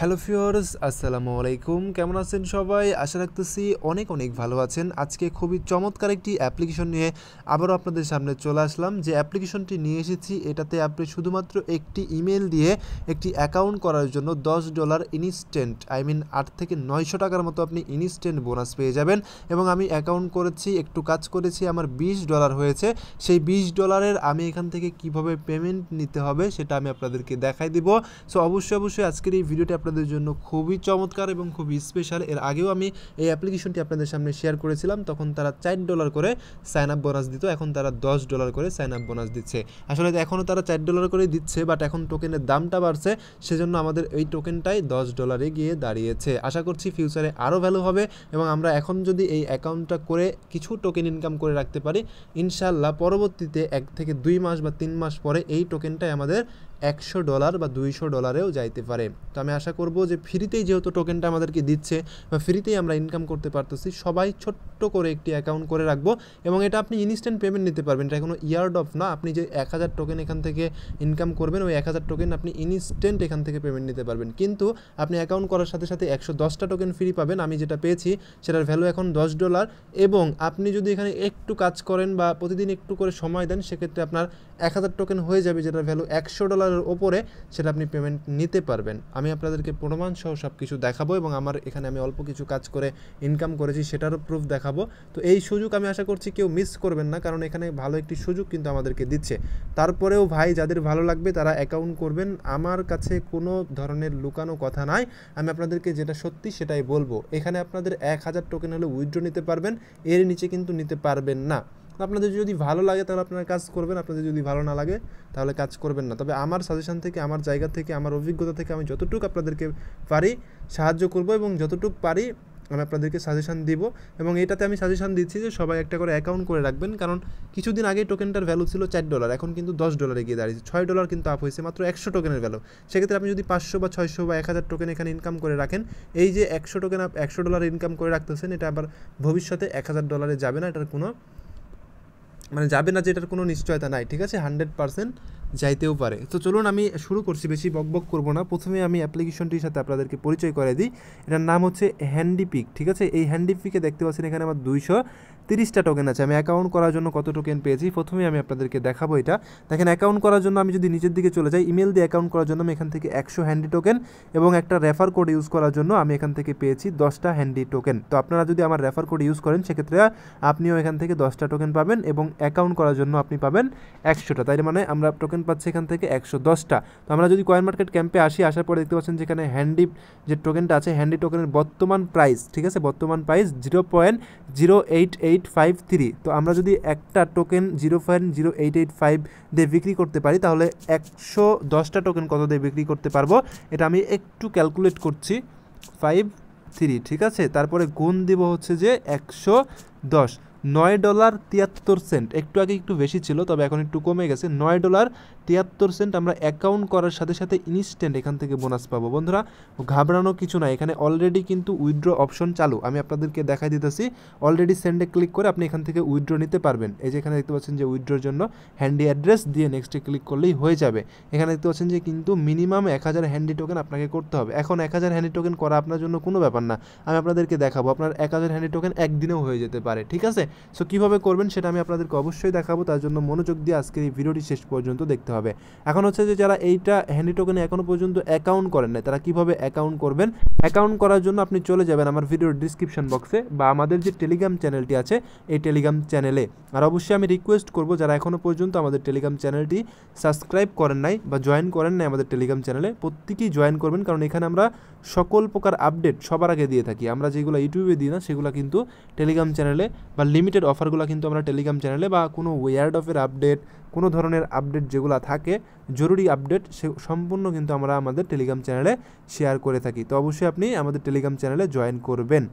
hello ফিওর্স আসসালামু আলাইকুম কেমন আছেন সবাই আশা রাখতেছি অনেক অনেক ভালো আছেন আজকে খুবই চমৎকার একটি অ্যাপ্লিকেশন নিয়ে আবারও আপনাদের সামনে চলে আসলাম যে অ্যাপ্লিকেশনটি নিয়ে এসেছি এটাতে আপনি শুধুমাত্র একটি ইমেল দিয়ে একটি অ্যাকাউন্ট করার জন্য 10 ডলার ইনস্ট্যান্ট আই মিন আট থেকে নয়শো টাকার মতো আপনি ইনস্ট্যান্ট বোনাস পেয়ে যাবেন এবং আমি অ্যাকাউন্ট করেছি একটু কাজ করেছি আমার বিশ ডলার হয়েছে সেই বিশ ডলারের আমি এখান থেকে কিভাবে পেমেন্ট নিতে হবে সেটা আমি আপনাদেরকে দেখাই দিব সো অবশ্যই অবশ্যই আজকের এই ভিডিওটি আপনাদের জন্য খুবই চমৎকার এবং খুবই স্পেশাল এর আগেও আমি এই অ্যাপ্লিকেশনটি আপনাদের সামনে শেয়ার করেছিলাম তখন তারা চার ডলার করে সাইন আপ বোনাস দিত এখন তারা দশ ডলার করে সাইন আপ বোনাস দিচ্ছে আসলে এখনও তারা চার ডলার করে দিচ্ছে বাট এখন টোকেনের দামটা বাড়ছে সেজন্য আমাদের এই টোকেনটাই দশ ডলারে গিয়ে দাঁড়িয়েছে আশা করছি ফিউচারে আরও ভ্যালু হবে এবং আমরা এখন যদি এই অ্যাকাউন্টটা করে কিছু টোকেন ইনকাম করে রাখতে পারি ইনশাল্লাহ পরবর্তীতে এক থেকে দুই মাস বা তিন মাস পরে এই টোকেনটাই আমাদের একশো ডলার বা দুইশো ডলারেও যাইতে পারে তো আমি আশা করব যে ফ্রিতেই যেহেতু টোকেনটা আমাদেরকে দিচ্ছে বা ফ্রিতেই আমরা ইনকাম করতে পারতেছি সবাই ছোট্ট করে একটি অ্যাকাউন্ট করে রাখবো এবং এটা আপনি ইনস্ট্যান্ট পেমেন্ট নিতে পারবেন এটা কোনো ইয়ার্ড অফ না আপনি যে এক হাজার টোকেন এখান থেকে ইনকাম করবেন ওই এক হাজার টোকেন আপনি ইনস্ট্যান্ট এখান থেকে পেমেন্ট নিতে পারবেন কিন্তু আপনি অ্যাকাউন্ট করার সাথে সাথে একশো দশটা টোকেন ফ্রি পাবেন আমি যেটা পেয়েছি সেটার ভ্যালু এখন দশ ডলার এবং আপনি যদি এখানে একটু কাজ করেন বা প্রতিদিন একটু করে সময় দেন সেক্ষেত্রে আপনার এক হাজার টোকেন হয়ে যাবে যেটার ভ্যালু একশো ডলার ডলারের ওপরে সেটা আপনি পেমেন্ট নিতে পারবেন আমি আপনাদেরকে প্রমাণসহ সব কিছু দেখাবো এবং আমার এখানে আমি অল্প কিছু কাজ করে ইনকাম করেছি সেটারও প্রুফ দেখাবো তো এই সুযোগ আমি আশা করছি কেউ মিস করবেন না কারণ এখানে ভালো একটি সুযোগ কিন্তু আমাদেরকে দিচ্ছে তারপরেও ভাই যাদের ভালো লাগবে তারা অ্যাকাউন্ট করবেন আমার কাছে কোনো ধরনের লুকানো কথা নাই আমি আপনাদেরকে যেটা সত্যি সেটাই বলবো এখানে আপনাদের এক হাজার টোকেন হলে উইথড্র নিতে পারবেন এর নিচে কিন্তু নিতে পারবেন না আপনাদের যদি ভালো লাগে তাহলে আপনারা কাজ করবেন আপনাদের যদি ভালো না লাগে তাহলে কাজ করবেন না তবে আমার সাজেশান থেকে আমার জায়গা থেকে আমার অভিজ্ঞতা থেকে আমি যতটুকু আপনাদেরকে পারি সাহায্য করব এবং যতটুকু পারি আমি আপনাদেরকে সাজেশান দিব এবং এটাতে আমি সাজেশান দিচ্ছি যে সবাই একটা করে অ্যাকাউন্ট করে রাখবেন কারণ কিছুদিন আগে টোকেনটার ভ্যালু ছিল চার ডলার এখন কিন্তু দশ ডলারে গিয়ে দাঁড়িয়েছে ছয় ডলার কিন্তু আপ হয়েছে মাত্র একশো টোকেনের ভ্যালু সেক্ষেত্রে আপনি যদি পাঁচশো বা ছয়শো বা এক হাজার টোকেন এখানে ইনকাম করে রাখেন এই যে একশো টোকেন আপ একশো ডলার ইনকাম করে রাখতেছেন এটা আবার ভবিষ্যতে এক হাজার ডলারে যাবে না এটার কোনো মানে যাবে না যেটার কোনো নিশ্চয়তা নাই ঠিক আছে হান্ড্রেড পার্সেন্ট যাইতেও পারে তো চলুন আমি শুরু করছি বেশি বকবক করব না প্রথমে আমি অ্যাপ্লিকেশনটির সাথে আপনাদেরকে পরিচয় করে দিই এটার নাম হচ্ছে হ্যান্ডিপিক ঠিক আছে এই হ্যান্ডিপিকে দেখতে পাচ্ছেন এখানে আমার দুইশো তিরিশটা টোকেন আছে আমি অ্যাকাউন্ট করার জন্য কত টোকেন পেয়েছি প্রথমে আমি আপনাদেরকে দেখাবো এটা দেখেন অ্যাকাউন্ট করার জন্য আমি যদি নিজের দিকে চলে যাই ইমেল দিয়ে অ্যাকাউন্ট করার জন্য আমি এখান থেকে একশো হ্যান্ডি টোকেন এবং একটা রেফার কোড ইউজ করার জন্য আমি এখান থেকে পেয়েছি দশটা হ্যান্ডি টোকেন তো আপনারা যদি আমার রেফার কোড ইউজ করেন সেক্ষেত্রে আপনিও এখান থেকে দশটা টোকেন পাবেন এবং অ্যাকাউন্ট করার জন্য আপনি পাবেন একশোটা তাই মানে আমরা টোকেন পাচ্ছে এখান থেকে একশো দশটা তো আমরা যদি কয়েন মার্কেট ক্যাম্পে আসি আসার পরে দেখতে পাচ্ছেন যেখানে হ্যান্ডি যে টোকেনটা আছে হ্যান্ডি টোকেনের বর্তমান প্রাইস ঠিক আছে বর্তমান price zero point zero eight eight five three তো আমরা যদি একটা token zero point zero eight eight five দিয়ে বিক্রি করতে পারি তাহলে একশো দশটা টোকেন কত দিয়ে বিক্রি করতে পারবো এটা আমি একটু ক্যালকুলেট করছি ফাইভ থ্রি ঠিক আছে তারপরে গুণ দিব হচ্ছে যে একশো দশ নয় ডলার তিয়াত্তর সেন্ট একটু আগে একটু বেশি ছিল তবে এখন একটু কমে গেছে নয় ডলার তিয়াত্তর সেন্ট আমরা অ্যাকাউন্ট করার সাথে সাথে ইনস্ট্যান্ট এখান থেকে বোনাস পাবো বন্ধুরা ঘাবড়ানো কিছু না এখানে অলরেডি কিন্তু উইড্রো অপশন চালু আমি আপনাদেরকে দেখাই দিতেছি অলরেডি সেন্ডে ক্লিক করে আপনি এখান থেকে উইড্রো নিতে পারবেন এই যে এখানে দেখতে পাচ্ছেন যে উইড্রোর জন্য হ্যান্ডি অ্যাড্রেস দিয়ে নেক্সটে ক্লিক করলেই হয়ে যাবে এখানে দেখতে পাচ্ছেন যে কিন্তু মিনিমাম এক হাজার হ্যান্ডি টোকেন আপনাকে করতে হবে এখন এক হাজার হ্যান্ডি টোকেন করা আপনার জন্য কোনো ব্যাপার না আমি আপনাদেরকে দেখাবো আপনার এক হাজার হ্যান্ডি টোকেন একদিনেও হয়ে যেতে পারে ঠিক আছে সো কীভাবে করবেন সেটা আমি আপনাদেরকে অবশ্যই দেখাবো তার জন্য মনোযোগ দিয়ে আজকের এই ভিডিওটি শেষ পর্যন্ত দেখতে হবে হবে এখন হচ্ছে যে যারা এইটা হ্যান্ডি টোকেনে এখনও পর্যন্ত অ্যাকাউন্ট করেন নাই তারা কিভাবে অ্যাকাউন্ট করবেন অ্যাকাউন্ট করার জন্য আপনি চলে যাবেন আমার ভিডিওর ডিসক্রিপশন বক্সে বা আমাদের যে টেলিগ্রাম চ্যানেলটি আছে এই টেলিগ্রাম চ্যানেলে আর অবশ্যই আমি রিকোয়েস্ট করব যারা এখনও পর্যন্ত আমাদের টেলিগ্রাম চ্যানেলটি সাবস্ক্রাইব করেন নাই বা জয়েন করেন নাই আমাদের টেলিগ্রাম চ্যানেলে প্রত্যেকেই জয়েন করবেন কারণ এখানে আমরা সকল প্রকার আপডেট সবার আগে দিয়ে থাকি আমরা যেগুলো ইউটিউবে দিই না সেগুলো কিন্তু টেলিগ্রাম চ্যানেলে বা লিমিটেড অফারগুলো কিন্তু আমরা টেলিগ্রাম চ্যানেলে বা কোনো ওয়ার্ড অফের আপডেট কোনো ধরনের আপডেট যেগুলো থাকে জরুরি আপডেট সে সম্পূর্ণ কিন্তু আমরা আমাদের টেলিগ্রাম চ্যানেলে শেয়ার করে থাকি তো অবশ্যই আপনি আমাদের টেলিগ্রাম চ্যানেলে জয়েন করবেন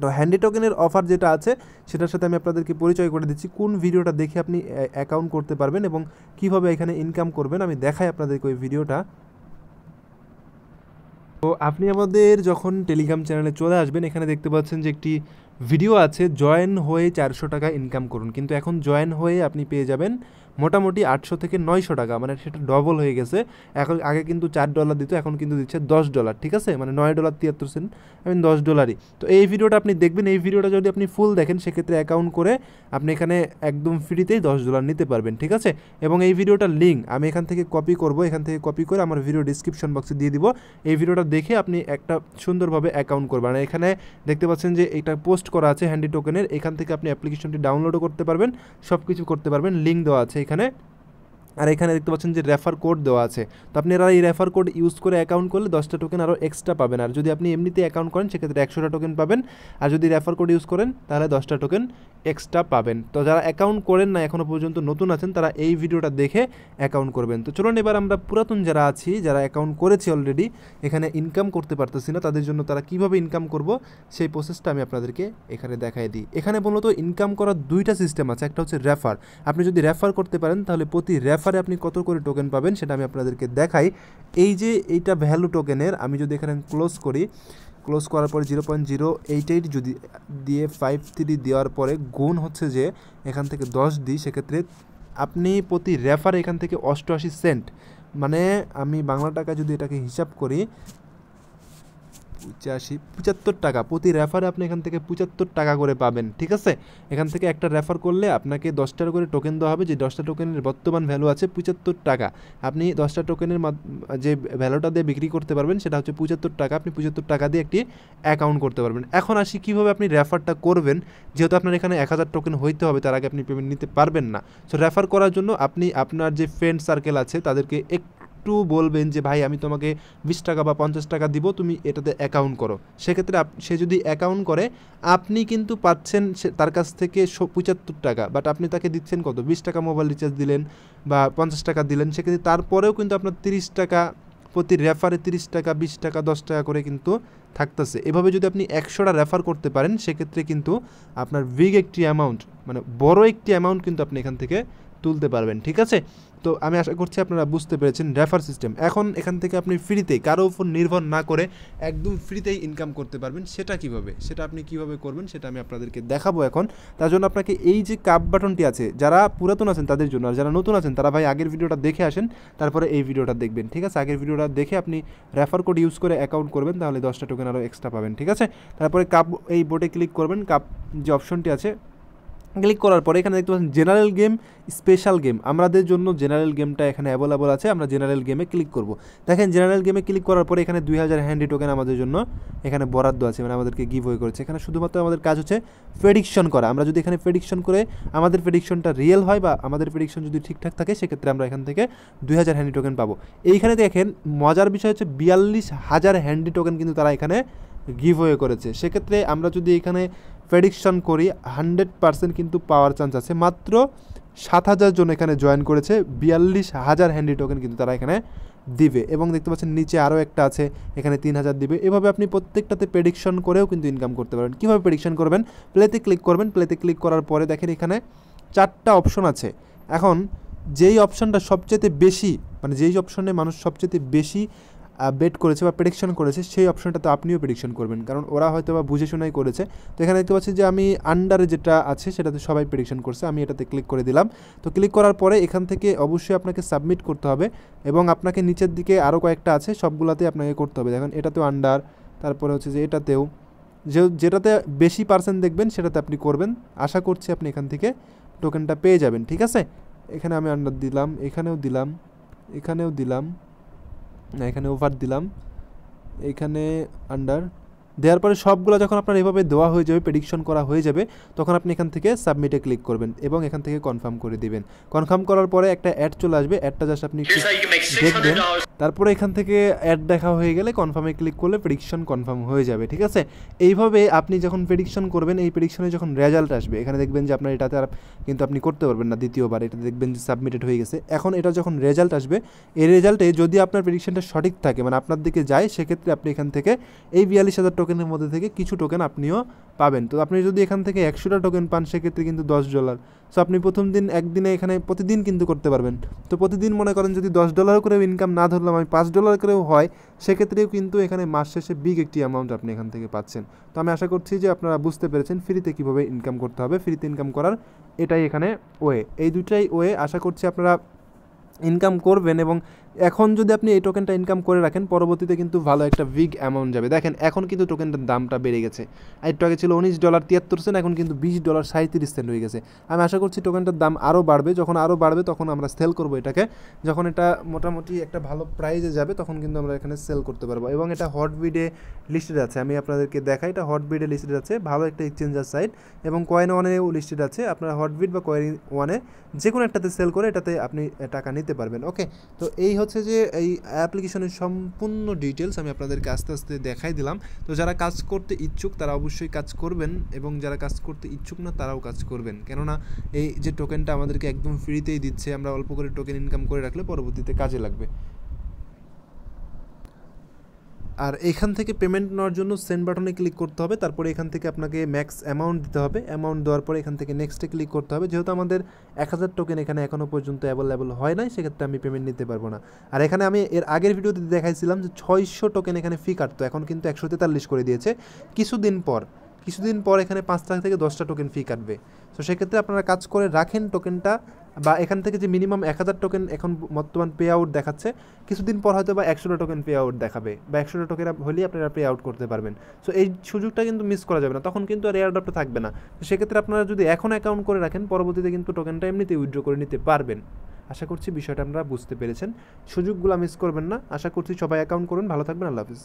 তো হ্যান্ডি টোকেনের অফার যেটা আছে সেটার সাথে আমি আপনাদেরকে পরিচয় করে দিচ্ছি কোন ভিডিওটা দেখে আপনি অ্যাকাউন্ট করতে পারবেন এবং কিভাবে এখানে ইনকাম করবেন আমি দেখাই আপনাদেরকে ওই ভিডিওটা তো আপনি আমাদের যখন টেলিগ্রাম চ্যানেলে চলে আসবেন এখানে দেখতে পাচ্ছেন যে একটি ভিডিও আছে জয়েন হয়ে চারশো টাকা ইনকাম করুন কিন্তু এখন জয়েন হয়ে আপনি পেয়ে যাবেন মোটামুটি আটশো থেকে নয়শো টাকা মানে সেটা ডবল হয়ে গেছে এখন আগে কিন্তু চার ডলার দিত এখন কিন্তু দিচ্ছে দশ ডলার ঠিক আছে মানে নয় ডলার তিয়াত্তর সেন্ট আই মিন দশ ডলারই তো এই ভিডিওটা আপনি দেখবেন এই ভিডিওটা যদি আপনি ফুল দেখেন সেক্ষেত্রে অ্যাকাউন্ট করে আপনি এখানে একদম ফ্রিতেই দশ ডলার নিতে পারবেন ঠিক আছে এবং এই ভিডিওটার লিঙ্ক আমি এখান থেকে কপি করব এখান থেকে কপি করে আমার ভিডিও ডিসক্রিপশন বক্সে দিয়ে দিব এই ভিডিওটা দেখে আপনি একটা সুন্দরভাবে অ্যাকাউন্ট করবেন আর মানে এখানে দেখতে পাচ্ছেন যে এটা পোস্ট করা আছে হ্যান্ডি টোকেনের এখান থেকে আপনি অ্যাপ্লিকেশনটি ডাউনলোডও করতে পারবেন সব কিছু করতে পারবেন লিঙ্ক দেওয়া আছে এখানে আর এখানে দেখতে পাচ্ছেন যে রেফার কোড দেওয়া আছে তো আপনারা এই রেফার কোড ইউজ করে অ্যাকাউন্ট করলে দশটা টোকেন আরও এক্সট্রা পাবেন আর যদি আপনি এমনিতে অ্যাকাউন্ট করেন সেক্ষেত্রে একশোটা টোকেন পাবেন আর যদি রেফার কোড ইউজ করেন তাহলে দশটা টোকেন এক্সট্রা পাবেন তো যারা অ্যাকাউন্ট করেন না এখনও পর্যন্ত নতুন আছেন তারা এই ভিডিওটা দেখে অ্যাকাউন্ট করবেন তো চলুন এবার আমরা পুরাতন যারা আছি যারা অ্যাকাউন্ট করেছি অলরেডি এখানে ইনকাম করতে পারতেছি না তাদের জন্য তারা কিভাবে ইনকাম করব সেই প্রসেসটা আমি আপনাদেরকে এখানে দেখাই দিই এখানে মূলত ইনকাম করার দুইটা সিস্টেম আছে একটা হচ্ছে রেফার আপনি যদি রেফার করতে পারেন তাহলে প্রতি রেফার অফারে আপনি কত করে টোকেন পাবেন সেটা আমি আপনাদেরকে দেখাই এই যে এইটা ভ্যালু টোকেনের আমি যদি এখানে ক্লোজ করি ক্লোজ করার পরে zero point zero eight eight যদি দিয়ে ফাইভ থ্রি দেওয়ার পরে গুণ হচ্ছে যে এখান থেকে দশ দিই সেক্ষেত্রে আপনি প্রতি রেফার এখান থেকে অষ্টআশি সেন্ট মানে আমি বাংলা টাকা যদি এটাকে হিসাব করি পঁচাশি পঁচাত্তর টাকা প্রতি রেফারে আপনি এখান থেকে পঁচাত্তর টাকা করে পাবেন ঠিক আছে এখান থেকে একটা রেফার করলে আপনাকে দশটার করে টোকেন দেওয়া হবে যে দশটা টোকেনের বর্তমান ভ্যালু আছে পঁচাত্তর টাকা আপনি দশটা টোকেনের যে ভ্যালুটা দিয়ে বিক্রি করতে পারবেন সেটা হচ্ছে পঁচাত্তর টাকা আপনি পঁচাত্তর টাকা দিয়ে একটি অ্যাকাউন্ট করতে পারবেন এখন আসি কীভাবে আপনি রেফারটা করবেন যেহেতু আপনার এখানে এক হাজার টোকেন হইতে হবে তার আগে আপনি পেমেন্ট নিতে পারবেন না সো রেফার করার জন্য আপনি আপনার যে ফ্রেন্ড সার্কেল আছে তাদেরকে একটু একটু বলবেন যে ভাই আমি তোমাকে বিশ টাকা বা পঞ্চাশ টাকা দিব তুমি এটাতে অ্যাকাউন্ট করো সেক্ষেত্রে সে যদি অ্যাকাউন্ট করে আপনি কিন্তু পাচ্ছেন তার কাছ থেকে পঁচাত্তর টাকা বাট আপনি তাকে দিচ্ছেন কত বিশ টাকা মোবাইল রিচার্জ দিলেন বা পঞ্চাশ টাকা দিলেন সেক্ষেত্রে তারপরেও কিন্তু আপনার তিরিশ টাকা প্রতি রেফারে তিরিশ টাকা বিশ টাকা দশ টাকা করে কিন্তু থাকতেছে এভাবে যদি আপনি একশোটা রেফার করতে পারেন সেক্ষেত্রে কিন্তু আপনার বিগ একটি অ্যামাউন্ট মানে বড় একটি অ্যামাউন্ট কিন্তু আপনি এখান থেকে তুলতে পারবেন ঠিক আছে তো আমি আশা করছি আপনারা বুঝতে পেরেছেন রেফার সিস্টেম এখন এখান থেকে আপনি ফ্রিতে কারো উপর নির্ভর না করে একদম ফ্রিতেই ইনকাম করতে পারবেন সেটা কিভাবে সেটা আপনি কিভাবে করবেন সেটা আমি আপনাদেরকে দেখাবো এখন তার জন্য আপনাকে এই যে কাপ বাটনটি আছে যারা পুরাতন আছেন তাদের জন্য আর যারা নতুন আছেন তারা ভাই আগের ভিডিওটা দেখে আসেন তারপরে এই ভিডিওটা দেখবেন ঠিক আছে আগের ভিডিওটা দেখে আপনি রেফার কোড ইউজ করে অ্যাকাউন্ট করবেন তাহলে দশটা টোকেন আরও এক্সট্রা পাবেন ঠিক আছে তারপরে কাপ এই বোর্ডে ক্লিক করবেন কাপ যে অপশনটি আছে ক্লিক করার পরে এখানে দেখতে পাচ্ছেন জেনারেল গেম স্পেশাল গেম আমাদের জন্য জেনারেল গেমটা এখানে অ্যাভেলেবল আছে আমরা জেনারেল গেমে ক্লিক করব দেখেন জেনারেল গেমে ক্লিক করার পরে এখানে দুই হাজার হ্যান্ডি টোকেন আমাদের জন্য এখানে বরাদ্দ আছে মানে আমাদেরকে গিভ হয়ে করেছে এখানে শুধুমাত্র আমাদের কাজ হচ্ছে প্রেডিকশন করা আমরা যদি এখানে প্রেডিকশন করে আমাদের প্রেডিকশনটা রিয়েল হয় বা আমাদের প্রেডিকশন যদি ঠিকঠাক থাকে সেক্ষেত্রে আমরা এখান থেকে দুই হাজার হ্যান্ডি টোকেন পাবো এইখানে দেখেন মজার বিষয় হচ্ছে বিয়াল্লিশ হাজার হ্যান্ডি টোকেন কিন্তু তারা এখানে গিভ ওয়ে করেছে সেক্ষেত্রে আমরা যদি এখানে প্রেডিকশন করি হান্ড্রেড পার্সেন্ট কিন্তু পাওয়ার চান্স আছে মাত্র সাত হাজার জন এখানে জয়েন করেছে বিয়াল্লিশ হাজার হ্যান্ডি টোকেন কিন্তু তারা এখানে দিবে এবং দেখতে পাচ্ছেন নিচে আরও একটা আছে এখানে তিন হাজার দিবে এভাবে আপনি প্রত্যেকটাতে প্রেডিকশন করেও কিন্তু ইনকাম করতে পারেন কীভাবে প্রেডিকশন করবেন প্লেতে ক্লিক করবেন প্লেতে ক্লিক করার পরে দেখেন এখানে চারটা অপশন আছে এখন যেই অপশনটা সবচেয়ে বেশি মানে যেই অপশনে মানুষ সবচেয়ে বেশি বেট করেছে বা প্রেডিকশন করেছে সেই অপশনটা তো আপনিও প্রেডিকশন করবেন কারণ ওরা হয়তো বা বুঝে শোনাই করেছে তো এখানে দেখতে পাচ্ছি যে আমি আন্ডারে যেটা আছে সেটা তো সবাই প্রেডিকশন করছে আমি এটাতে ক্লিক করে দিলাম তো ক্লিক করার পরে এখান থেকে অবশ্যই আপনাকে সাবমিট করতে হবে এবং আপনাকে নিচের দিকে আরও কয়েকটা আছে সবগুলোতে আপনাকে করতে হবে দেখেন এটাতেও আন্ডার তারপরে হচ্ছে যে এটাতেও যে যেটাতে বেশি পার্সেন্ট দেখবেন সেটাতে আপনি করবেন আশা করছি আপনি এখান থেকে টোকেনটা পেয়ে যাবেন ঠিক আছে এখানে আমি আন্ডার দিলাম এখানেও দিলাম এখানেও দিলাম এখানে ওভার দিলাম এখানে আন্ডার দেওয়ার পরে সবগুলো যখন আপনার এভাবে দেওয়া হয়ে যাবে প্রেডিকশন করা হয়ে যাবে তখন আপনি এখান থেকে সাবমিটে ক্লিক করবেন এবং এখান থেকে কনফার্ম করে দিবেন কনফার্ম করার পরে একটা অ্যাড চলে আসবে অ্যাডটা জাস্ট আপনি দেখবেন তারপরে এখান থেকে অ্যাড দেখা হয়ে গেলে কনফার্মে ক্লিক করলে প্রেডিকশন কনফার্ম হয়ে যাবে ঠিক আছে এইভাবে আপনি যখন প্রেডিকশন করবেন এই প্রেডিকশনে যখন রেজাল্ট আসবে এখানে দেখবেন যে আপনার এটাতে আর কিন্তু আপনি করতে পারবেন না দ্বিতীয়বার এটা দেখবেন যে সাবমিটেড হয়ে গেছে এখন এটা যখন রেজাল্ট আসবে এই রেজাল্টে যদি আপনার প্রেডিকশনটা সঠিক থাকে মানে আপনার দিকে যায় সেক্ষেত্রে আপনি এখান থেকে এই বিয়াল্লিশ হাজার টোকেনের মধ্যে থেকে কিছু টোকেন আপনিও পাবেন তো আপনি যদি এখান থেকে একশোটা টোকেন পান সেক্ষেত্রে কিন্তু দশ ডলার সো আপনি প্রথম দিন একদিনে এখানে প্রতিদিন কিন্তু করতে পারবেন তো প্রতিদিন মনে করেন যদি দশ ডলার করেও ইনকাম না ধরলাম আমি পাঁচ ডলার করেও হয় সেক্ষেত্রেও কিন্তু এখানে মাস শেষে বিগ একটি অ্যামাউন্ট আপনি এখান থেকে পাচ্ছেন তো আমি আশা করছি যে আপনারা বুঝতে পেরেছেন ফ্রিতে কীভাবে ইনকাম করতে হবে ফ্রিতে ইনকাম করার এটাই এখানে ওয়ে এই দুটাই ওয়ে আশা করছি আপনারা ইনকাম করবেন এবং এখন যদি আপনি এই টোকেনটা ইনকাম করে রাখেন পরবর্তীতে কিন্তু ভালো একটা বিগ অ্যামাউন্ট যাবে দেখেন এখন কিন্তু টোকেনটার দামটা বেড়ে গেছে একটু আগে ছিল উনিশ ডলার তিয়াত্তর সেন্ট এখন কিন্তু বিশ ডলার সাঁত্রিশ সেন্ট হয়ে গেছে আমি আশা করছি টোকেনটার দাম আরও বাড়বে যখন আরও বাড়বে তখন আমরা সেল করবো এটাকে যখন এটা মোটামুটি একটা ভালো প্রাইজে যাবে তখন কিন্তু আমরা এখানে সেল করতে পারবো এবং এটা হট বিডে লিস্টেড আছে আমি আপনাদেরকে দেখাই এটা হট বিডে লিস্টেড আছে ভালো একটা এক্সচেঞ্জার সাইট এবং কয়েন ওয়ানেও লিস্টেড আছে আপনারা হট বিড বা কয়েন ওয়ানে যে কোনো একটাতে সেল করে এটাতে আপনি টাকা নিতে পারবেন ওকে তো এই হচ্ছে হচ্ছে যে এই অ্যাপ্লিকেশনের সম্পূর্ণ ডিটেলস আমি আপনাদেরকে আস্তে আস্তে দেখাই দিলাম তো যারা কাজ করতে ইচ্ছুক তারা অবশ্যই কাজ করবেন এবং যারা কাজ করতে ইচ্ছুক না তারাও কাজ করবেন কেননা এই যে টোকেনটা আমাদেরকে একদম ফ্রিতেই দিচ্ছে আমরা অল্প করে টোকেন ইনকাম করে রাখলে পরবর্তীতে কাজে লাগবে আর এখান থেকে পেমেন্ট নেওয়ার জন্য সেন্ড বাটনে ক্লিক করতে হবে তারপরে এখান থেকে আপনাকে ম্যাক্স অ্যামাউন্ট দিতে হবে অ্যামাউন্ট দেওয়ার পরে এখান থেকে নেক্সটে ক্লিক করতে হবে যেহেতু আমাদের এক হাজার টোকেন এখানে এখনও পর্যন্ত অ্যাভেলেবল হয় নাই সেক্ষেত্রে আমি পেমেন্ট নিতে পারবো না আর এখানে আমি এর আগের ভিডিওতে দেখাইছিলাম যে ছয়শো টোকেন এখানে ফি কাটতো এখন কিন্তু একশো তেতাল্লিশ করে দিয়েছে কিছুদিন পর কিছুদিন পর এখানে পাঁচটা থেকে দশটা টোকেন ফি কাটবে তো সেক্ষেত্রে আপনারা কাজ করে রাখেন টোকেনটা বা এখান থেকে যে মিনিমাম এক হাজার টোকেন এখন বর্তমান পে আউট দেখাচ্ছে কিছুদিন পর হয়তো বা একশোটা টোকেন পে আউট দেখাবে বা একশোটা টোকেন হলেই আপনারা পে আউট করতে পারবেন সো এই সুযোগটা কিন্তু মিস করা যাবে না তখন কিন্তু আর এয়ারড্রপটা থাকবে না তো সেক্ষেত্রে আপনারা যদি এখন অ্যাকাউন্ট করে রাখেন পরবর্তীতে কিন্তু টোকেনটা এমনিতে উইথড্র করে নিতে পারবেন আশা করছি বিষয়টা আপনারা বুঝতে পেরেছেন সুযোগগুলো মিস করবেন না আশা করছি সবাই অ্যাকাউন্ট করুন ভালো থাকবেন আল্লাহ হাফিজ